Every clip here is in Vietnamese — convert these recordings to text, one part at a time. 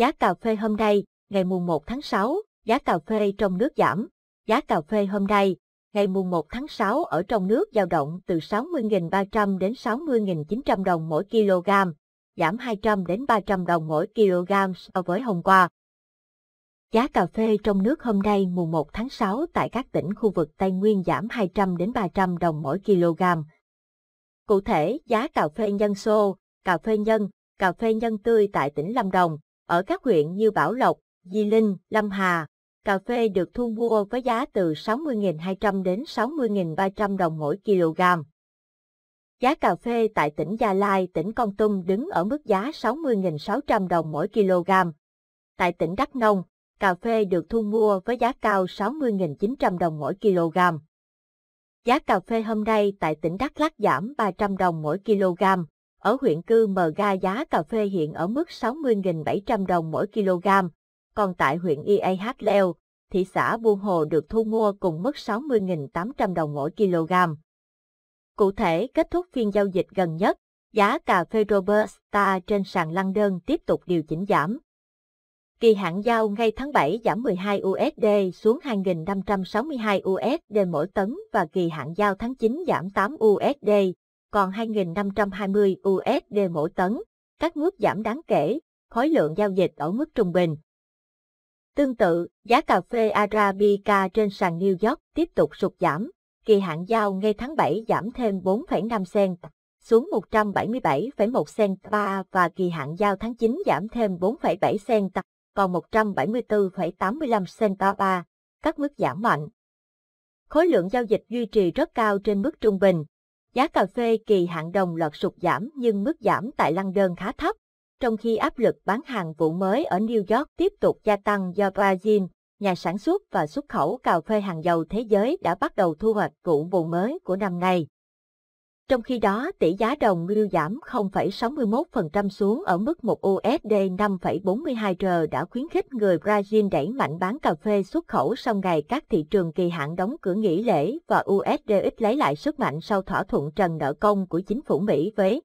Giá cà phê hôm nay, ngày mùng 1 tháng 6, giá cà phê trong nước giảm. Giá cà phê hôm nay, ngày mùng 1 tháng 6 ở trong nước dao động từ 60.300 đến 60.900 đồng mỗi kg, giảm 200 đến 300 đồng mỗi kg so với hôm qua. Giá cà phê trong nước hôm nay mùng 1 tháng 6 tại các tỉnh khu vực Tây Nguyên giảm 200 đến 300 đồng mỗi kg. Cụ thể, giá cà phê nhân xô, cà phê nhân, cà phê nhân tươi tại tỉnh Lâm Đồng, ở các huyện như Bảo Lộc, Di Linh, Lâm Hà, cà phê được thu mua với giá từ 60.200 đến 60.300 đồng mỗi kg. Giá cà phê tại tỉnh Gia Lai, tỉnh Con Tum đứng ở mức giá 60.600 đồng mỗi kg. Tại tỉnh Đắk Nông, cà phê được thu mua với giá cao 60.900 đồng mỗi kg. Giá cà phê hôm nay tại tỉnh Đắk Lắk giảm 300 đồng mỗi kg, ở huyện cư Mờ Ga giá cà phê hiện ở mức 60.700 đồng mỗi kg, còn tại huyện IAH Leo, thị xã Buôn Hồ được thu mua cùng mức 60.800 đồng mỗi kg. Cụ thể, kết thúc phiên giao dịch gần nhất, giá cà phê Robusta trên sàn London tiếp tục điều chỉnh giảm. Kỳ hạn giao ngay tháng 7 giảm 12 USD xuống 2.562 USD mỗi tấn và kỳ hạn giao tháng 9 giảm 8 USD còn 2.520 USD mỗi tấn, các mức giảm đáng kể, khối lượng giao dịch ở mức trung bình. Tương tự, giá cà phê Arabica trên sàn New York tiếp tục sụt giảm, kỳ hạn giao ngay tháng 7 giảm thêm 4,5 cent xuống 177,1 cent 3 và kỳ hạn giao tháng 9 giảm thêm 4,7 cent còn 174,85 cent ba, các mức giảm mạnh. Khối lượng giao dịch duy trì rất cao trên mức trung bình, Giá cà phê kỳ hạn đồng loạt sụt giảm nhưng mức giảm tại London khá thấp, trong khi áp lực bán hàng vụ mới ở New York tiếp tục gia tăng do Brazil, nhà sản xuất và xuất khẩu cà phê hàng dầu thế giới đã bắt đầu thu hoạch vụ vụ mới của năm nay. Trong khi đó, tỷ giá đồng lưu giảm 0,61% xuống ở mức 1 USD 5,42 r đã khuyến khích người Brazil đẩy mạnh bán cà phê xuất khẩu sau ngày các thị trường kỳ hạn đóng cửa nghỉ lễ và USD ít lấy lại sức mạnh sau thỏa thuận trần nợ công của chính phủ Mỹ với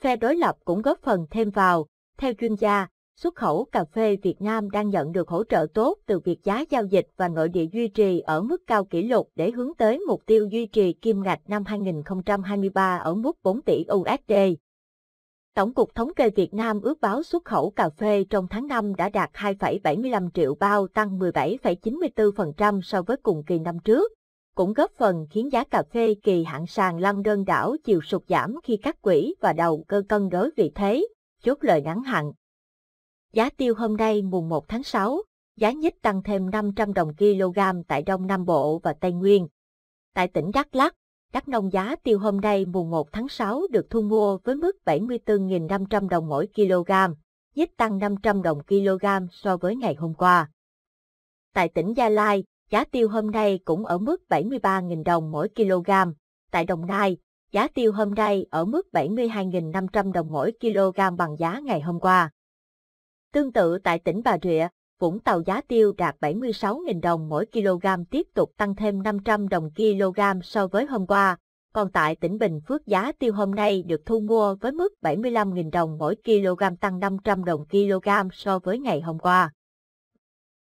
phe đối lập cũng góp phần thêm vào. Theo chuyên gia, Xuất khẩu cà phê Việt Nam đang nhận được hỗ trợ tốt từ việc giá giao dịch và nội địa duy trì ở mức cao kỷ lục để hướng tới mục tiêu duy trì kim ngạch năm 2023 ở mức 4 tỷ USD. Tổng cục Thống kê Việt Nam ước báo xuất khẩu cà phê trong tháng 5 đã đạt 2,75 triệu bao tăng 17,94% so với cùng kỳ năm trước, cũng góp phần khiến giá cà phê kỳ hạn sàn lăn đơn đảo chiều sụt giảm khi các quỹ và đầu cơ cân đối vị thế, chốt lời ngắn hạn. Giá tiêu hôm nay mùng 1 tháng 6, giá nhích tăng thêm 500 đồng kg tại Đông Nam Bộ và Tây Nguyên. Tại tỉnh Đắk Lắk, Đắk Nông giá tiêu hôm nay mùng 1 tháng 6 được thu mua với mức 74.500 đồng mỗi kg, nhích tăng 500 đồng kg so với ngày hôm qua. Tại tỉnh Gia Lai, giá tiêu hôm nay cũng ở mức 73.000 đồng mỗi kg. Tại Đồng Nai, giá tiêu hôm nay ở mức 72.500 đồng mỗi kg bằng giá ngày hôm qua. Tương tự tại tỉnh Bà Rịa, Vũng Tàu giá tiêu đạt 76.000 đồng mỗi kg tiếp tục tăng thêm 500 đồng kg so với hôm qua. Còn tại tỉnh Bình Phước giá tiêu hôm nay được thu mua với mức 75.000 đồng mỗi kg tăng 500 đồng kg so với ngày hôm qua.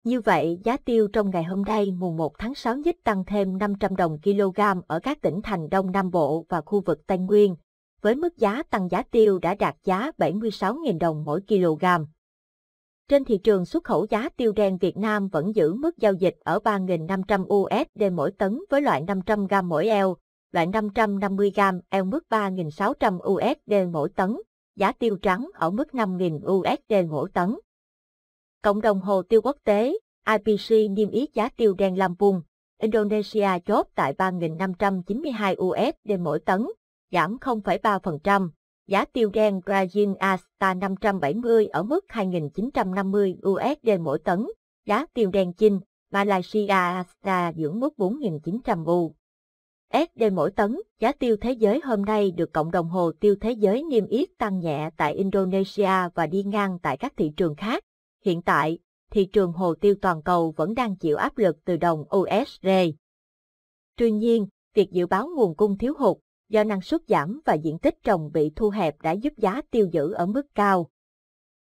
Như vậy, giá tiêu trong ngày hôm nay mùng 1 tháng 6 nhích tăng thêm 500 đồng kg ở các tỉnh thành Đông Nam Bộ và khu vực Tây Nguyên, với mức giá tăng giá tiêu đã đạt giá 76.000 đồng mỗi kg. Trên thị trường xuất khẩu giá tiêu đen Việt Nam vẫn giữ mức giao dịch ở 3.500 USD mỗi tấn với loại 500 g mỗi eo, loại 550 g eo mức 3.600 USD mỗi tấn, giá tiêu trắng ở mức 5.000 USD mỗi tấn. Cộng đồng hồ tiêu quốc tế, IPC niêm yết giá tiêu đen Lam Vùng, Indonesia chốt tại 3.592 USD mỗi tấn, giảm 0,3% giá tiêu gen Brazil Asta 570 ở mức 2.950 USD mỗi tấn, giá tiêu đen chinh Malaysia Asta dưỡng mức 4.900 USD mỗi tấn. Giá tiêu thế giới hôm nay được cộng đồng hồ tiêu thế giới niêm yết tăng nhẹ tại Indonesia và đi ngang tại các thị trường khác. Hiện tại, thị trường hồ tiêu toàn cầu vẫn đang chịu áp lực từ đồng USD. Tuy nhiên, việc dự báo nguồn cung thiếu hụt do năng suất giảm và diện tích trồng bị thu hẹp đã giúp giá tiêu giữ ở mức cao.